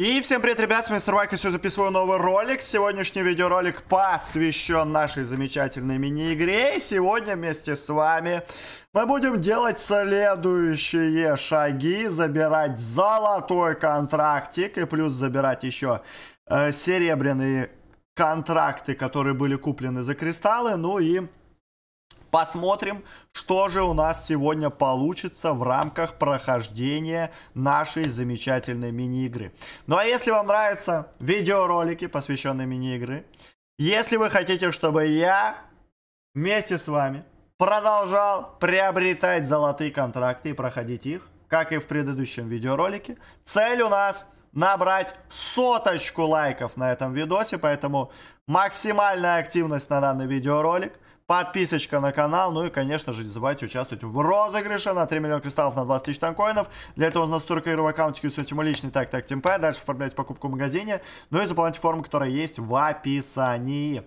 И всем привет, ребят, с вами Старвайк, все записываю новый ролик. Сегодняшний видеоролик посвящен нашей замечательной мини-игре. сегодня вместе с вами мы будем делать следующие шаги. Забирать золотой контрактик и плюс забирать еще э, серебряные контракты, которые были куплены за кристаллы. Ну и Посмотрим, что же у нас сегодня получится в рамках прохождения нашей замечательной мини-игры. Ну а если вам нравятся видеоролики, посвященные мини-игры, если вы хотите, чтобы я вместе с вами продолжал приобретать золотые контракты и проходить их, как и в предыдущем видеоролике, цель у нас набрать соточку лайков на этом видосе, поэтому максимальная активность на данный видеоролик – подписочка на канал, ну и, конечно же, не забывайте участвовать в розыгрыше на 3 миллиона кристаллов на 20 тысяч танкоинов. Для этого нужно структурировать игровой аккаунт, кьюсуйте мой личный так так темпе, дальше оформляйте покупку в магазине, ну и заполняйте форму, которая есть в описании.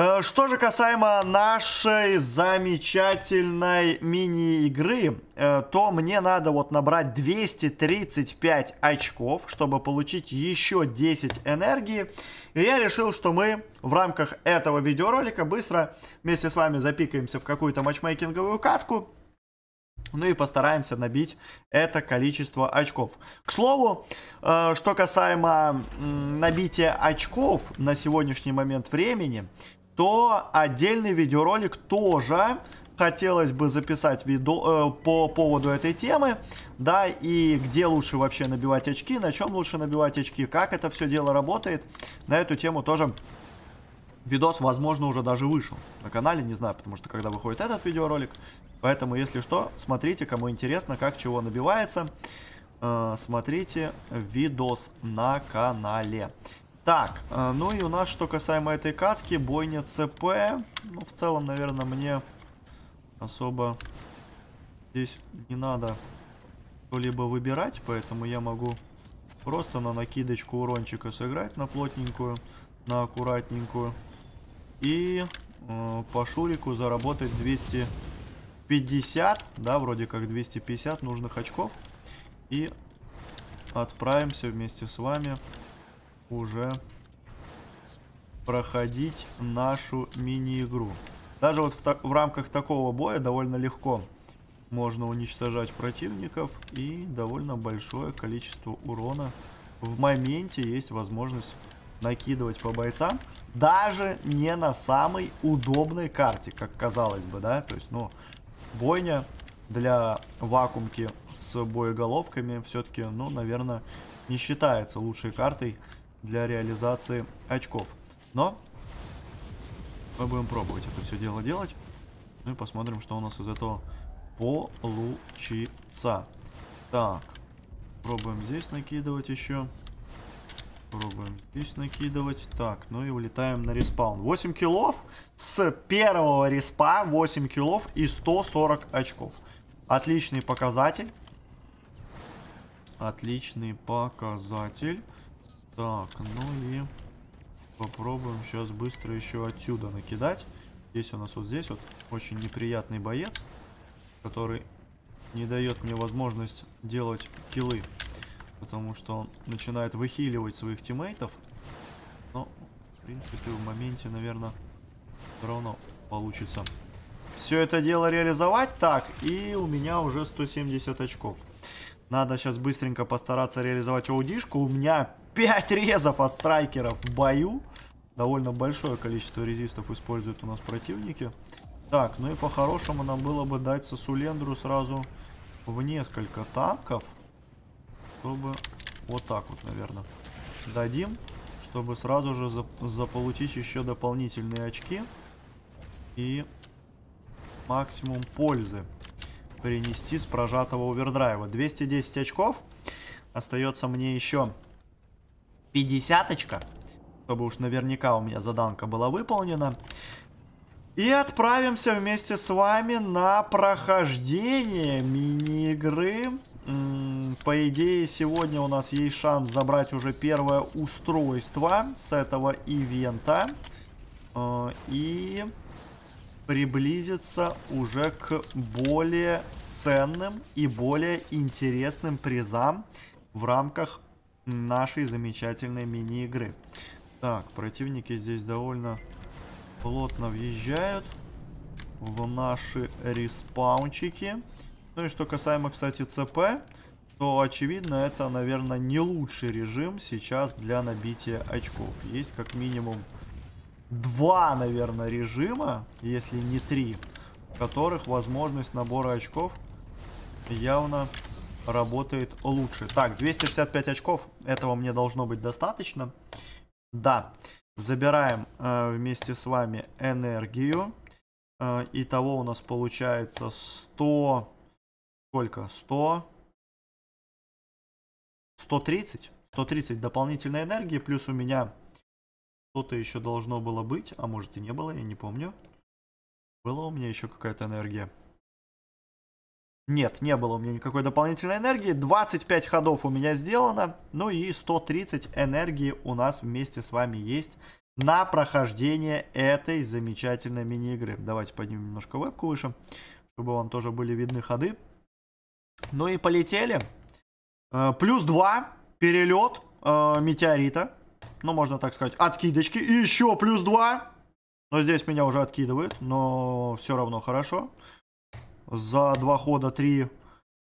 Э, что же касаемо нашей замечательной мини-игры, э, то мне надо вот набрать 235 очков, чтобы получить еще 10 энергии. И я решил, что мы в рамках этого видеоролика быстро вместе с вами запикаемся в какую-то матчмейкинговую катку. Ну и постараемся набить это количество очков. К слову, э, что касаемо набития очков на сегодняшний момент времени, то отдельный видеоролик тоже хотелось бы записать видео э, по поводу этой темы, да, и где лучше вообще набивать очки, на чем лучше набивать очки, как это все дело работает, на эту тему тоже видос, возможно, уже даже вышел на канале, не знаю, потому что когда выходит этот видеоролик, поэтому, если что, смотрите, кому интересно, как чего набивается, э, смотрите видос на канале. Так, э, ну и у нас, что касаемо этой катки, бойня ЦП. Ну, в целом, наверное, мне особо здесь не надо что-либо выбирать, поэтому я могу просто на накидочку урончика сыграть на плотненькую, на аккуратненькую. И э, по шурику заработать 250, да, вроде как 250 нужных очков. И отправимся вместе с вами уже проходить нашу мини-игру. Даже вот в, в рамках такого боя довольно легко можно уничтожать противников и довольно большое количество урона. В моменте есть возможность накидывать по бойцам, даже не на самой удобной карте, как казалось бы, да, то есть, ну, бойня для вакуумки с боеголовками все-таки, ну, наверное, не считается лучшей картой для реализации очков. Но мы будем пробовать это все дело делать. Ну и посмотрим, что у нас из этого получится. Так, пробуем здесь накидывать еще. Пробуем здесь накидывать. Так, ну и улетаем на респаун. 8 килов с первого респа. 8 килов и 140 очков. Отличный показатель. Отличный показатель. Так, ну и попробуем сейчас быстро еще отсюда накидать. Здесь у нас вот здесь вот очень неприятный боец, который не дает мне возможность делать килы. Потому что он начинает выхиливать своих тиммейтов. Но, в принципе, в моменте, наверное, все равно получится все это дело реализовать. Так, и у меня уже 170 очков. Надо сейчас быстренько постараться реализовать аудишку. У меня 5 резов от страйкеров в бою. Довольно большое количество резистов используют у нас противники. Так, ну и по-хорошему нам было бы дать Сулендру сразу в несколько танков. Чтобы вот так вот, наверное, дадим. Чтобы сразу же за заполучить еще дополнительные очки. И максимум пользы принести с прожатого овердрайва. 210 очков. Остается мне еще пятьдесяточка, чтобы уж наверняка у меня заданка была выполнена. И отправимся вместе с вами на прохождение мини-игры. По идее, сегодня у нас есть шанс забрать уже первое устройство с этого ивента. Э, и приблизиться уже к более ценным и более интересным призам в рамках нашей замечательной мини-игры. Так, противники здесь довольно плотно въезжают в наши респаунчики. Ну и что касаемо, кстати, ЦП, то, очевидно, это, наверное, не лучший режим сейчас для набития очков. Есть как минимум два, наверное, режима, если не три, в которых возможность набора очков явно работает лучше. Так, 265 очков. Этого мне должно быть достаточно. Да. Забираем э, вместе с вами энергию. Э, итого у нас получается 100... Сколько? 100... 130. 130 дополнительной энергии. Плюс у меня что-то еще должно было быть. А может и не было, я не помню. Была у меня еще какая-то энергия. Нет, не было у меня никакой дополнительной энергии. 25 ходов у меня сделано. Ну и 130 энергии у нас вместе с вами есть на прохождение этой замечательной мини-игры. Давайте поднимем немножко вебку выше, чтобы вам тоже были видны ходы. Ну и полетели. Э, плюс 2 перелет э, метеорита. Ну, можно так сказать, откидочки. И еще плюс 2. Но здесь меня уже откидывают, но все равно хорошо. Хорошо. За два хода три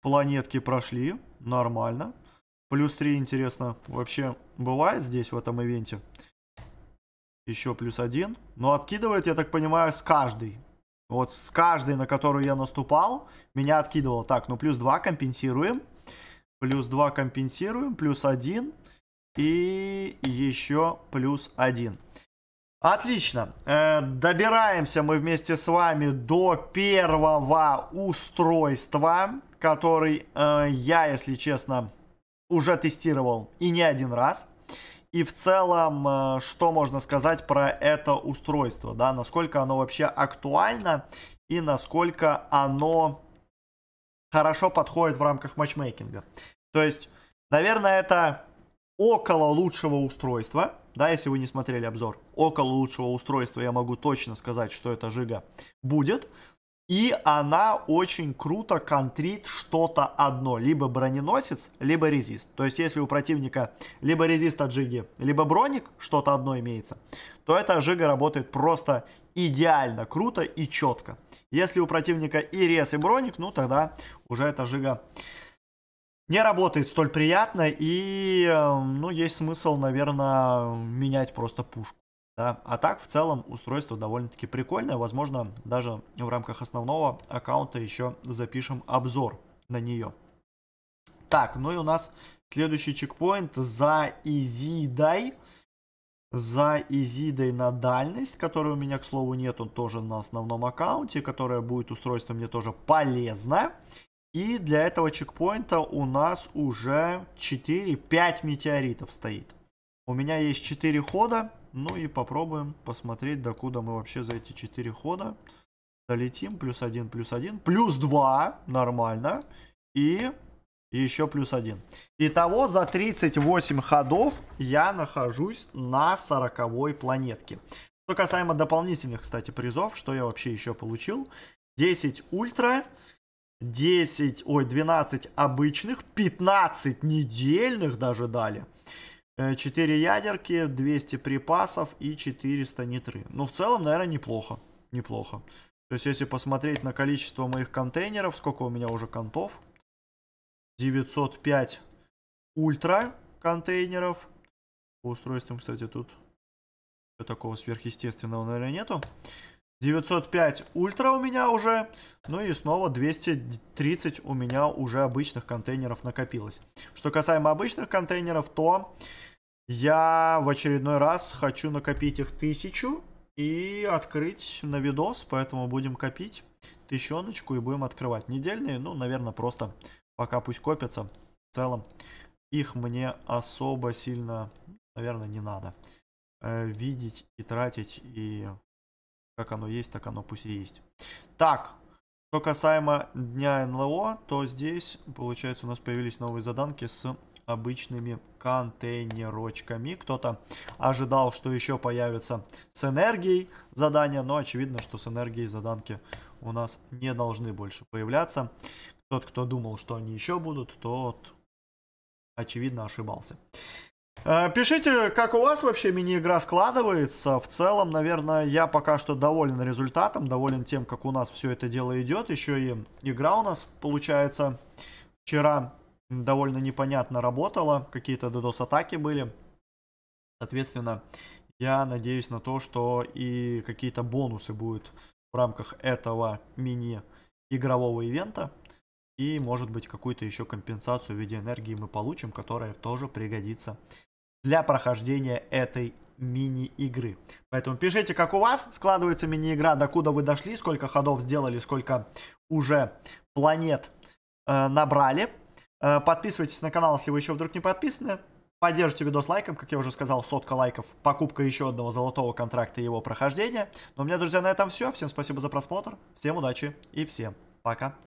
планетки прошли. Нормально. Плюс три интересно, вообще бывает здесь, в этом ивенте? Еще плюс один. Но откидывает, я так понимаю, с каждой. Вот с каждой, на которую я наступал, меня откидывало. Так, ну плюс два компенсируем. Плюс два компенсируем, плюс один И еще плюс один. Отлично. Э, добираемся мы вместе с вами до первого устройства, который э, я, если честно, уже тестировал и не один раз. И в целом, э, что можно сказать про это устройство, да, насколько оно вообще актуально и насколько оно хорошо подходит в рамках матчмейкинга. То есть, наверное, это около лучшего устройства, да, если вы не смотрели обзор. Около лучшего устройства я могу точно сказать, что эта жига будет. И она очень круто контрит что-то одно. Либо броненосец, либо резист. То есть, если у противника либо резист от жиги, либо броник, что-то одно имеется, то эта жига работает просто идеально, круто и четко. Если у противника и рез, и броник, ну тогда уже эта жига не работает столь приятно, и, эм, ну, есть смысл, наверное, менять просто пушку. Да? А так, в целом, устройство довольно-таки прикольное. Возможно, даже в рамках основного аккаунта еще запишем обзор на нее. Так, ну и у нас следующий чекпоинт за Изидай. За Изидой на дальность, которой у меня, к слову, нет, он тоже на основном аккаунте, которое будет устройство мне тоже полезно. И для этого чекпоинта у нас уже 4-5 метеоритов стоит. У меня есть 4 хода. Ну и попробуем посмотреть, докуда мы вообще за эти 4 хода долетим. Плюс 1, плюс 1, плюс 2. Нормально. И еще плюс 1. Итого за 38 ходов я нахожусь на 40 планетке. Что касаемо дополнительных, кстати, призов, что я вообще еще получил. 10 ультра, 10, ой, 12 обычных, 15 недельных даже дали. 4 э, ядерки, 200 припасов и 400 нитры. Ну, в целом, наверное, неплохо. Неплохо. То есть, если посмотреть на количество моих контейнеров, сколько у меня уже контов. 905 ультра контейнеров. По устройствам, кстати, тут такого сверхъестественного, наверное, нету. 905 ультра у меня уже. Ну и снова 230 у меня уже обычных контейнеров накопилось. Что касаемо обычных контейнеров, то я в очередной раз хочу накопить их тысячу и открыть на видос. Поэтому будем копить тысячоночку и будем открывать. Недельные, ну, наверное, просто пока пусть копятся. В целом их мне особо сильно, наверное, не надо э, видеть и тратить и как оно есть, так оно пусть и есть. Так, что касаемо дня НЛО, то здесь, получается, у нас появились новые заданки с обычными контейнерочками. Кто-то ожидал, что еще появится с энергией задания, но очевидно, что с энергией заданки у нас не должны больше появляться. Тот, кто думал, что они еще будут, тот, очевидно, ошибался. Э, пишите, как у вас вообще мини-игра складывается. В целом, наверное, я пока что доволен результатом, доволен тем, как у нас все это дело идет. Еще и игра у нас, получается, вчера довольно непонятно работала. Какие-то DDoS-атаки были. Соответственно, я надеюсь на то, что и какие-то бонусы будут в рамках этого мини-игрового ивента. И, может быть, какую-то еще компенсацию в виде энергии мы получим, которая тоже пригодится для прохождения этой мини-игры. Поэтому пишите, как у вас складывается мини-игра, докуда вы дошли, сколько ходов сделали, сколько уже планет э, набрали. Э, подписывайтесь на канал, если вы еще вдруг не подписаны. Поддержите видос лайком, как я уже сказал, сотка лайков, покупка еще одного золотого контракта и его прохождение. Но ну, у меня, друзья, на этом все. Всем спасибо за просмотр, всем удачи и всем пока.